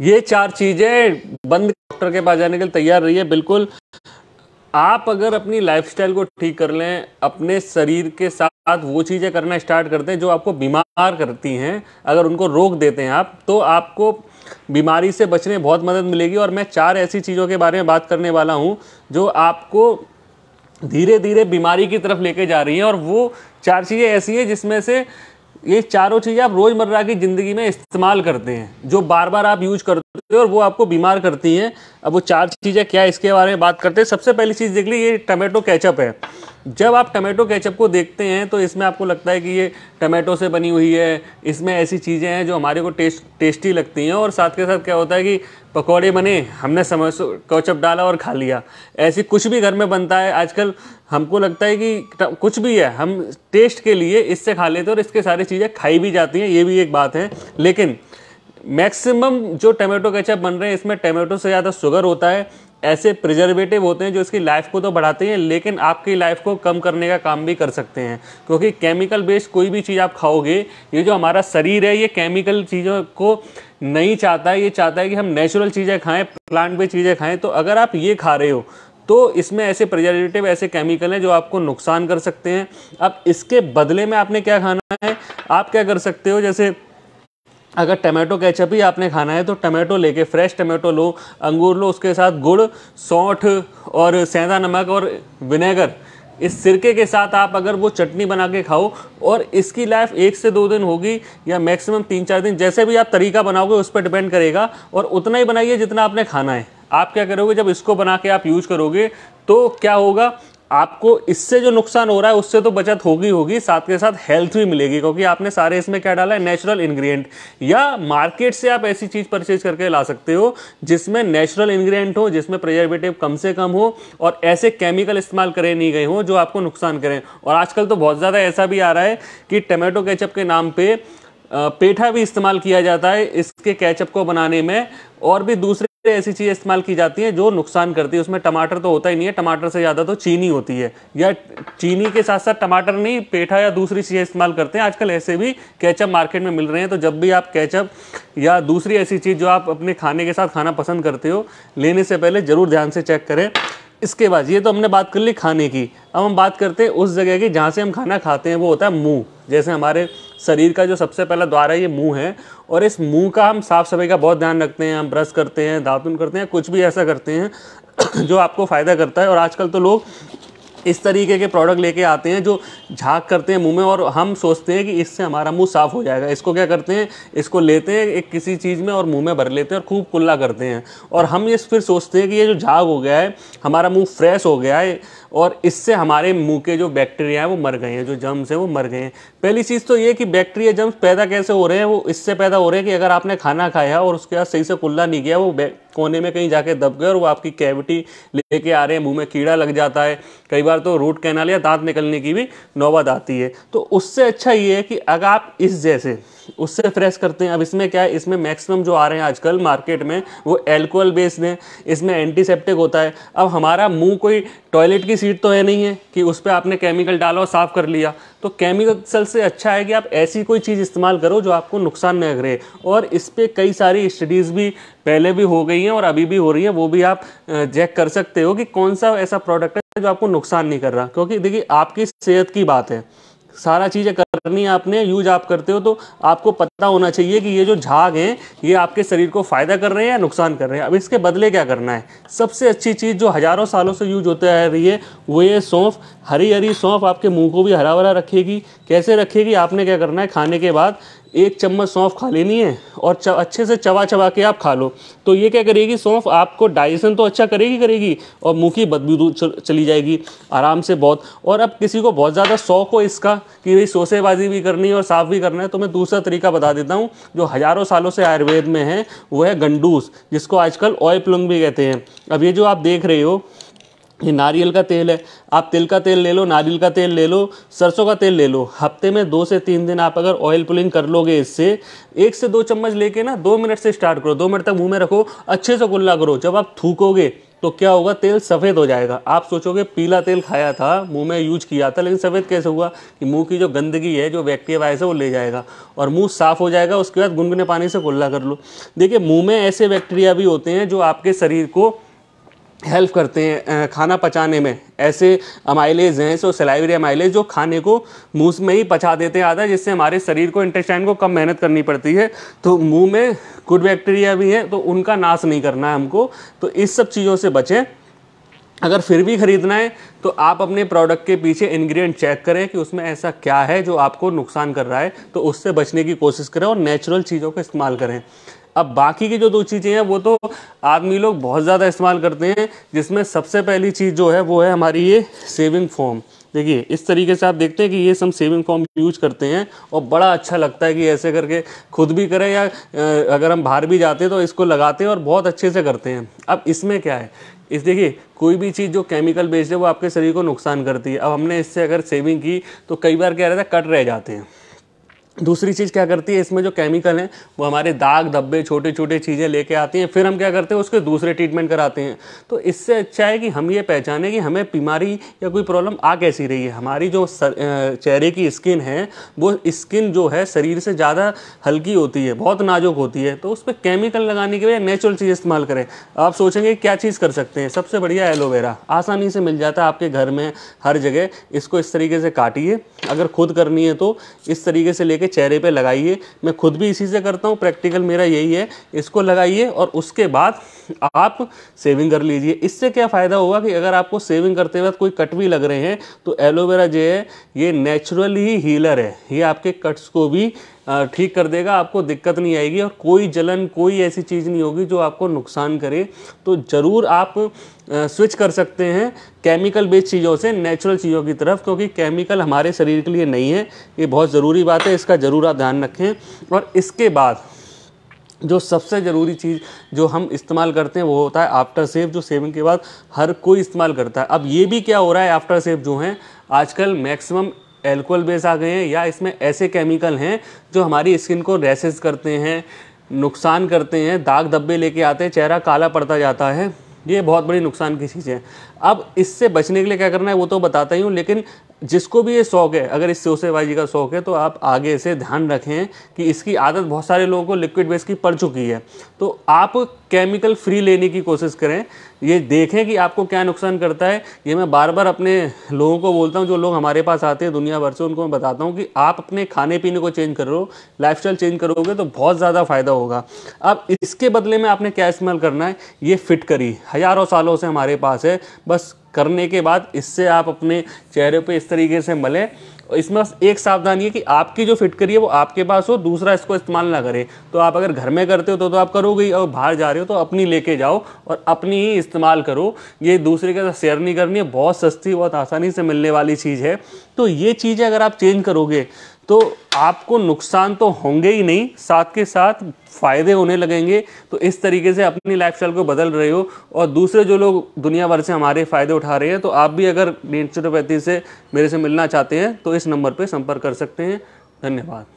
ये चार चीज़ें बंद डॉक्टर के पास जाने के लिए तैयार रहिए बिल्कुल आप अगर अपनी लाइफस्टाइल को ठीक कर लें अपने शरीर के साथ वो चीज़ें करना स्टार्ट करते हैं जो आपको बीमार करती हैं अगर उनको रोक देते हैं आप तो आपको बीमारी से बचने में बहुत मदद मिलेगी और मैं चार ऐसी चीज़ों के बारे में बात करने वाला हूँ जो आपको धीरे धीरे बीमारी की तरफ लेके जा रही हैं और वो चार चीज़ें ऐसी हैं जिसमें से ये चारों चीज़ें आप रोज़मर्रा की ज़िंदगी में इस्तेमाल करते हैं जो बार बार आप यूज करते और वो आपको बीमार करती हैं अब वो चार चीज़ें क्या इसके बारे में बात करते हैं सबसे पहली चीज़ देख ली ये टमाटो कैचअप है जब आप टमाटो कैचअप को देखते हैं तो इसमें आपको लगता है कि ये टमाटो से बनी हुई है इसमें ऐसी चीज़ें हैं जो हमारे को टेस्ट टेस्टी लगती हैं और साथ के साथ क्या होता है कि पकौड़े बने हमने समय कैचअप डाला और खा लिया ऐसी कुछ भी घर में बनता है आजकल हमको लगता है कि कुछ भी है हम टेस्ट के लिए इससे खा लेते हैं और इसके सारी चीज़ें खाई भी जाती हैं ये भी एक बात है लेकिन मैक्सिमम जो टमेटो केचप बन रहे हैं इसमें टमेटो से ज़्यादा शुगर होता है ऐसे प्रिजर्वेटिव होते हैं जो इसकी लाइफ को तो बढ़ाते हैं लेकिन आपकी लाइफ को कम करने का काम भी कर सकते हैं क्योंकि केमिकल बेस्ड कोई भी चीज़ आप खाओगे ये जो हमारा शरीर है ये केमिकल चीज़ों को नहीं चाहता है ये चाहता है कि हम नेचुरल चीज़ें खाएं प्लांट बेस्ड चीज़ें खाएं तो अगर आप ये खा रहे हो तो इसमें ऐसे प्रिजर्वेटिव ऐसे केमिकल हैं जो आपको नुकसान कर सकते हैं अब इसके बदले में आपने क्या खाना है आप क्या कर सकते हो जैसे अगर टमाटो कैचअप ही आपने खाना है तो टमाटो लेके फ्रेश टमाटो लो अंगूर लो उसके साथ गुड़ सौंठ और सेंधा नमक और विनेगर इस सिरके के साथ आप अगर वो चटनी बना के खाओ और इसकी लाइफ एक से दो दिन होगी या मैक्सिमम तीन चार दिन जैसे भी आप तरीका बनाओगे उस पर डिपेंड करेगा और उतना ही बनाइए जितना आपने खाना है आप क्या करोगे जब इसको बना के आप यूज करोगे तो क्या होगा आपको इससे जो नुकसान हो रहा है उससे तो बचत होगी होगी साथ के साथ हेल्थ भी मिलेगी क्योंकि आपने सारे इसमें क्या डाला है नेचुरल इंग्रेडिएंट या मार्केट से आप ऐसी चीज़ परचेज करके ला सकते हो जिसमें नेचुरल इंग्रेडिएंट हो जिसमें प्रिजर्वेटिव कम से कम हो और ऐसे केमिकल इस्तेमाल करे नहीं गए हों जो आपको नुकसान करें और आजकल तो बहुत ज़्यादा ऐसा भी आ रहा है कि टमेटो केचप के नाम पर पेठा भी इस्तेमाल किया जाता है इसके कैचअप को बनाने में और भी दूसरे ऐसी चीज़ें इस्तेमाल की जाती हैं जो नुकसान करती है उसमें टमाटर तो होता ही नहीं है टमाटर से ज़्यादा तो चीनी होती है या चीनी के साथ साथ टमाटर नहीं पेठा या दूसरी चीज़ें इस्तेमाल करते हैं आजकल ऐसे भी कैचअप मार्केट में मिल रहे हैं तो जब भी आप कैचअप या दूसरी ऐसी चीज़ जो आप अपने खाने के साथ खाना पसंद करते हो लेने से पहले ज़रूर ध्यान से चेक करें इसके बाद ये तो हमने बात कर ली खाने की अब हम बात करते हैं उस जगह की जहाँ से हम खाना खाते हैं वो होता है मुँह जैसे हमारे शरीर का जो सबसे पहला द्वार है ये मुंह है और इस मुंह का हम साफ़ सफाई का बहुत ध्यान रखते हैं हम ब्रश करते हैं दातुन करते हैं कुछ भी ऐसा करते हैं जो आपको फ़ायदा करता है और आजकल तो लोग इस तरीके के प्रोडक्ट लेके आते हैं जो झाग करते हैं मुंह में और हम सोचते हैं कि इससे हमारा मुंह साफ़ हो जाएगा इसको क्या करते हैं इसको लेते हैं एक किसी चीज़ में और मुंह में भर लेते हैं और खूब कुल्ला करते हैं और हम ये फिर सोचते हैं कि ये जो झाग हो गया है हमारा मुंह फ्रेश हो गया है और इससे हमारे मुंह के जो बैक्टीरिया हैं वो मर गए हैं जो जम्स हैं वो मर गए हैं पहली चीज़ तो ये कि बैक्टीरिया जम्स पैदा कैसे हो रहे हैं वो इससे पैदा हो रहे हैं कि अगर आपने खाना खाया और उसके बाद सही से कुल्ला नहीं किया वो कोने में कहीं जाके दब गए और वो आपकी कैविटी लेके आ रहे हैं मुंह में कीड़ा लग जाता है कई बार तो रूट कैनाल या दांत निकलने की भी नौबत आती है तो उससे अच्छा ये है कि अगर आप इस जैसे उससे फ्रेश करते हैं अब इसमें क्या है इसमें मैक्सिमम जो आ रहे हैं आजकल मार्केट में वो एल्कोहल बेस्ड हैं इसमें एंटीसेप्टिक होता है अब हमारा मुंह कोई टॉयलेट की सीट तो है नहीं है कि उस पर आपने केमिकल डाला और साफ़ कर लिया तो केमिकल से अच्छा है कि आप ऐसी कोई चीज़ इस्तेमाल करो जो आपको नुकसान नहीं करे और इस पर कई सारी स्टडीज़ भी पहले भी हो गई हैं और अभी भी हो रही हैं वो भी आप चेक कर सकते हो कि कौन सा ऐसा प्रोडक्ट है जो आपको नुकसान नहीं कर रहा क्योंकि देखिए आपकी सेहत की बात है सारा चीज़ें करनी है आपने यूज आप करते हो तो आपको पता होना चाहिए कि ये जो झाग हैं ये आपके शरीर को फ़ायदा कर रहे हैं या नुकसान कर रहे हैं अब इसके बदले क्या करना है सबसे अच्छी चीज़ जो हज़ारों सालों से यूज होते आ रही है वो ये सौंफ हरी हरी सौंफ आपके मुंह को भी हरा भरा रखेगी कैसे रखेगी आपने क्या करना है खाने के बाद एक चम्मच सौंफ खा लेनी है और अच्छे से चबा चबा के आप खा लो तो ये क्या करेगी सौंफ आपको डाइजेशन तो अच्छा करेगी करेगी और मुँह की बदबू दूर चली जाएगी आराम से बहुत और अब किसी को बहुत ज़्यादा शौक हो इसका कि भाई सोसेबाजी भी करनी है और साफ भी करना है तो मैं दूसरा तरीका बता देता हूँ जो हज़ारों सालों से आयुर्वेद में है वो है गंडूस जिसको आजकल ऑय प्लंग भी कहते हैं अब ये जो आप देख रहे हो ये नारियल का तेल है आप तिल का तेल ले लो नारियल का तेल ले लो सरसों का तेल ले लो हफ्ते में दो से तीन दिन आप अगर ऑयल पुलिंग कर लोगे इससे एक से दो चम्मच लेके ना दो मिनट से स्टार्ट करो दो मिनट तक मुंह में रखो अच्छे से कुल्ला करो जब आप थूकोगे तो क्या होगा तेल सफ़ेद हो जाएगा आप सोचोगे पीला तेल खाया था मुंह में यूज किया था लेकिन सफ़ेद कैसे हुआ कि मुंह की जो गंदगी है जो बैक्टीरिया वायरस है वो ले जाएगा और मुंह साफ़ हो जाएगा उसके बाद गुनगुने पानी से कुल्ला कर लो देखिए मुंह में ऐसे बैक्टीरिया भी होते हैं जो आपके शरीर को हेल्प करते हैं खाना पचाने में ऐसे अमाइलेज हैं सो सलाइवरी अमाइलेज जो खाने को मुंह में ही पचा देते हैं आधा जिससे हमारे शरीर को इंटेस्टाइन को कम मेहनत करनी पड़ती है तो मुंह में गुड बैक्टीरिया भी हैं तो उनका नाश नहीं करना है हमको तो इस सब चीज़ों से बचें अगर फिर भी ख़रीदना है तो आप अपने प्रोडक्ट के पीछे इंग्रेडिएंट चेक करें कि उसमें ऐसा क्या है जो आपको नुकसान कर रहा है तो उससे बचने की कोशिश करें और नेचुरल चीज़ों का इस्तेमाल करें अब बाकी की जो दो चीज़ें हैं वो तो आदमी लोग बहुत ज़्यादा इस्तेमाल करते हैं जिसमें सबसे पहली चीज़ जो है वो है हमारी ये सेविंग फॉर्म देखिए इस तरीके से आप देखते हैं कि ये सब सेविंग फॉर्म यूज करते हैं और बड़ा अच्छा लगता है कि ऐसे करके खुद भी करें या अगर हम बाहर भी जाते हैं तो इसको लगाते हैं और बहुत अच्छे से करते हैं अब इसमें क्या है इस देखिए कोई भी चीज़ जो केमिकल बेस्ड है वो आपके शरीर को नुकसान करती है अब हमने इससे अगर सेविंग की तो कई बार क्या रहता है कट रह जाते हैं दूसरी चीज़ क्या करती है इसमें जो केमिकल हैं वो हमारे दाग धब्बे छोटे छोटे चीज़ें लेके आती हैं फिर हम क्या करते हैं उसके दूसरे ट्रीटमेंट कराते हैं तो इससे अच्छा है कि हम ये पहचाने कि हमें बीमारी या कोई प्रॉब्लम आ कैसी रही है हमारी जो सर, चेहरे की स्किन है वो स्किन जो है शरीर से ज़्यादा हल्की होती है बहुत नाजुक होती है तो उस पर केमिकल लगाने के बजाय नेचुरल चीज़ इस्तेमाल करें आप सोचेंगे क्या चीज़ कर सकते हैं सबसे बढ़िया एलोवेरा आसानी से मिल जाता है आपके घर में हर जगह इसको इस तरीके से काटिए अगर खुद करनी है तो इस तरीके से लेकर के चेहरे पे लगाइए मैं खुद भी इसी से करता हूँ प्रैक्टिकल मेरा यही है इसको लगाइए और उसके बाद आप सेविंग कर लीजिए इससे क्या फ़ायदा होगा कि अगर आपको सेविंग करते वक्त कोई कट भी लग रहे हैं तो एलोवेरा जो है ये नेचुरल ही हीलर है ये आपके कट्स को भी ठीक कर देगा आपको दिक्कत नहीं आएगी और कोई जलन कोई ऐसी चीज़ नहीं होगी जो आपको नुकसान करे तो ज़रूर आप स्विच कर सकते हैं केमिकल बेस्ड चीज़ों से नेचुरल चीज़ों की तरफ क्योंकि केमिकल हमारे शरीर के लिए नहीं है ये बहुत ज़रूरी बात है इसका ज़रूर आप ध्यान रखें और इसके बाद जो सबसे ज़रूरी चीज़ जो हम इस्तेमाल करते हैं वो होता है आफ्टर सेव जो सेविंग के बाद हर कोई इस्तेमाल करता है अब ये भी क्या हो रहा है आफ्टर सेव जो हैं आजकल मैक्सिमम एल्कोहल बेस आ गए हैं या इसमें ऐसे केमिकल हैं जो हमारी स्किन को रेसेस करते हैं नुकसान करते हैं दाग धब्बे लेके आते हैं चेहरा काला पड़ता जाता है ये बहुत बड़ी नुकसान की चीज़ है अब इससे बचने के लिए क्या करना है वो तो बताता ही हूँ लेकिन जिसको भी ये शौक है अगर इस सोसेबाजी का शौक है तो आप आगे से ध्यान रखें कि इसकी आदत बहुत सारे लोगों को लिक्विड बेस की पड़ चुकी है तो आप केमिकल फ्री लेने की कोशिश करें ये देखें कि आपको क्या नुकसान करता है ये मैं बार बार अपने लोगों को बोलता हूँ जो लोग हमारे पास आते हैं दुनिया भर से उनको मैं बताता हूँ कि आप अपने खाने पीने को चेंज करो लाइफ चेंज करोगे तो बहुत ज़्यादा फ़ायदा होगा अब इसके बदले में आपने क्या इस्तेमाल करना है ये फिट करी हज़ारों सालों से हमारे पास है बस करने के बाद इससे आप अपने चेहरे पे इस तरीके से मलें और इसमें बस एक सावधानी है कि आपकी जो फिटकरी है वो आपके पास हो दूसरा इसको इस्तेमाल ना करें तो आप अगर घर में करते हो तो, तो आप करोगे और बाहर जा रहे हो तो अपनी लेके जाओ और अपनी ही इस्तेमाल करो ये दूसरे के साथ शेयर नहीं करनी है बहुत सस्ती बहुत आसानी से मिलने वाली चीज़ है तो ये चीज़ें अगर आप चेंज करोगे तो आपको नुकसान तो होंगे ही नहीं साथ के साथ फ़ायदे होने लगेंगे तो इस तरीके से अपनी लाइफ स्टाइल को बदल रहे हो और दूसरे जो लोग दुनिया भर से हमारे फ़ायदे उठा रहे हैं तो आप भी अगर नेचुरोपैथी से मेरे से मिलना चाहते हैं तो इस नंबर पर संपर्क कर सकते हैं धन्यवाद